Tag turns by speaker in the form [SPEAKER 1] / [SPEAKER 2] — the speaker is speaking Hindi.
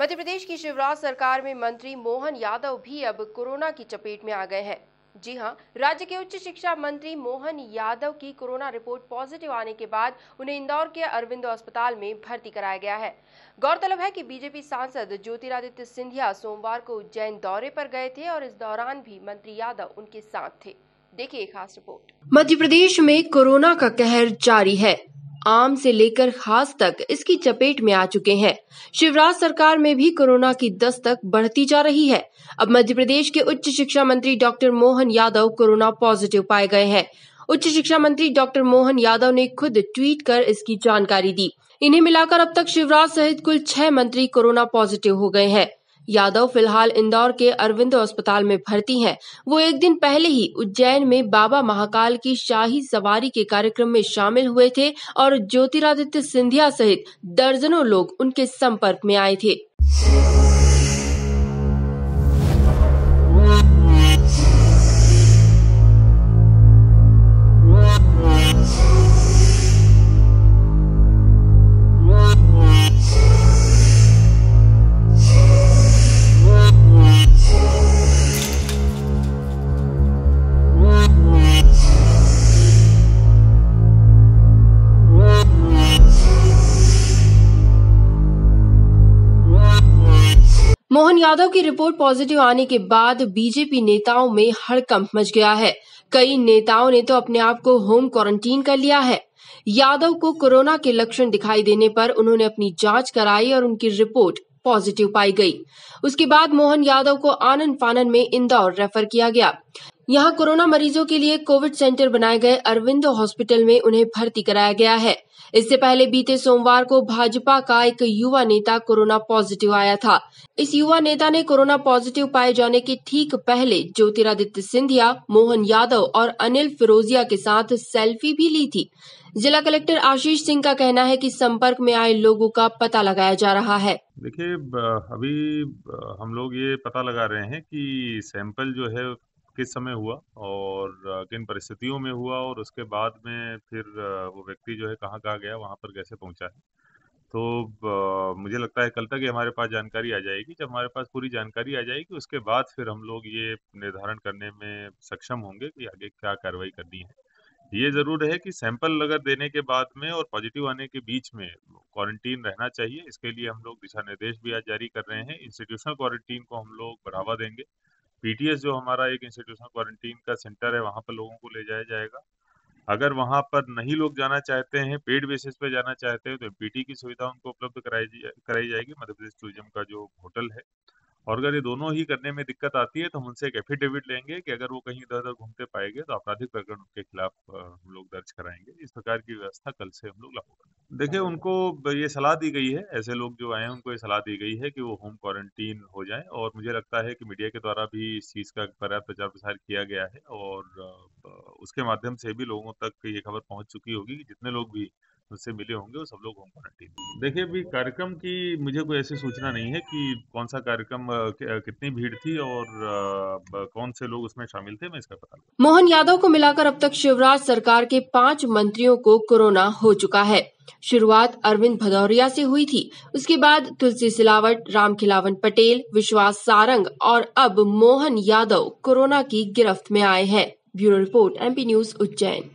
[SPEAKER 1] मध्य प्रदेश की शिवराज सरकार में मंत्री मोहन यादव भी अब कोरोना की चपेट में आ गए हैं जी हां राज्य के उच्च शिक्षा मंत्री मोहन यादव की कोरोना रिपोर्ट पॉजिटिव आने के बाद उन्हें इंदौर के अरविंदो अस्पताल में भर्ती कराया गया है गौरतलब है कि बीजेपी सांसद ज्योतिरादित्य सिंधिया सोमवार को उज्जैन दौरे पर गए थे और इस दौरान भी मंत्री यादव उनके साथ थे देखिए खास रिपोर्ट मध्य प्रदेश में कोरोना का कहर जारी है आम से लेकर खास तक इसकी चपेट में आ चुके हैं शिवराज सरकार में भी कोरोना की दस्तक बढ़ती जा रही है अब मध्य प्रदेश के उच्च शिक्षा मंत्री doctor Mohan Yadav corona positive पाए गए हैं उच्च शिक्षा मंत्री डॉक्टर मोहन यादव ने खुद ट्वीट कर इसकी जानकारी दी इन्हें मिलाकर अब तक शिवराज सहित कुल छह मंत्री कोरोना पॉजिटिव हो गए हैं यादव फिलहाल इंदौर के अरविंद अस्पताल में भर्ती हैं। वो एक दिन पहले ही उज्जैन में बाबा महाकाल की शाही सवारी के कार्यक्रम में शामिल हुए थे और ज्योतिरादित्य सिंधिया सहित दर्जनों लोग उनके संपर्क में आए थे मोहन यादव की रिपोर्ट पॉजिटिव आने के बाद बीजेपी नेताओं में हड़कंप मच गया है कई नेताओं ने तो अपने आप को होम क्वारंटीन कर लिया है यादव को कोरोना के लक्षण दिखाई देने पर उन्होंने अपनी जांच कराई और उनकी रिपोर्ट पॉजिटिव पाई गई उसके बाद मोहन यादव को आनंद फानन में इंदौर रेफर किया गया यहां कोरोना मरीजों के लिए कोविड सेंटर बनाए गए अरविंद हॉस्पिटल में उन्हें भर्ती कराया गया है इससे पहले बीते सोमवार को भाजपा का एक युवा नेता कोरोना पॉजिटिव आया था इस युवा नेता ने कोरोना पॉजिटिव पाए जाने के ठीक पहले ज्योतिरादित्य सिंधिया मोहन यादव और अनिल फिरोजिया के साथ सेल्फी भी ली थी जिला कलेक्टर आशीष सिंह का कहना है कि संपर्क में आए लोगों का पता लगाया जा रहा है
[SPEAKER 2] देखिए अभी हम लोग ये पता लगा रहे हैं कि सैंपल जो है किस समय हुआ और किन परिस्थितियों में हुआ और उसके बाद में फिर वो व्यक्ति जो है कहाँ कहाँ गया वहाँ पर कैसे पहुँचा है तो मुझे लगता है कल तक ये हमारे पास जानकारी आ जाएगी जब हमारे पास पूरी जानकारी आ जाएगी उसके बाद फिर हम लोग ये निर्धारण करने में सक्षम होंगे कि आगे क्या कार्रवाई करनी है ये जरूर है कि सैंपल अगर देने के बाद में और पॉजिटिव आने के बीच में क्वारंटीन रहना चाहिए इसके लिए हम लोग दिशा निर्देश भी आज जारी कर रहे हैं इंस्टीट्यूशनल क्वारंटीन को हम लोग बढ़ावा देंगे पीटीएस जो हमारा एक इंस्टीट्यूशनल क्वारंटीन का सेंटर है वहाँ पर लोगों को ले जाया जाएगा अगर वहाँ पर नहीं लोग जाना चाहते हैं पेड बेसिस पे जाना चाहते हैं तो एमपीटी की सुविधा उनको उपलब्ध कराई कराई जाएगी मध्य प्रदेश टूरिज्म का जो होटल है और अगर ये दोनों ही करने में दिक्कत आती है तो हम उनसे एक एफिडेविट लेंगे कि अगर वो कहीं इधर उधर घूमते पाएंगे तो आपराधिक प्रकरण उनके खिलाफ हम लोग दर्ज कराएंगे इस प्रकार की व्यवस्था कल से हम लोग लागू करेंगे देखिए उनको ये सलाह दी गई है ऐसे लोग जो आए हैं उनको ये सलाह दी गई है कि वो होम क्वारंटीन हो जाए और मुझे लगता है कि मीडिया के द्वारा भी इस चीज़ का पर्याप्त प्रचार प्रसार किया गया है और उसके माध्यम से भी लोगों तक ये खबर पहुंच चुकी होगी कि जितने लोग भी मुझसे मिले होंगे वो सब लोग होम क्वारंटीन देखिए अभी कार्यक्रम की मुझे कोई ऐसी सूचना नहीं है कि कौन सा कार्यक्रम कितनी भीड़ थी और कौन से लोग उसमें शामिल थे मैं इसका पता
[SPEAKER 1] मोहन यादव को मिलाकर अब तक शिवराज सरकार के पांच मंत्रियों को कोरोना हो चुका है शुरुआत अरविंद भदौरिया से हुई थी उसके बाद तुलसी सिलावट राम खिलावन पटेल विश्वास सारंग और अब मोहन यादव कोरोना की गिरफ्त में आए हैं bureau report MP news Ujjain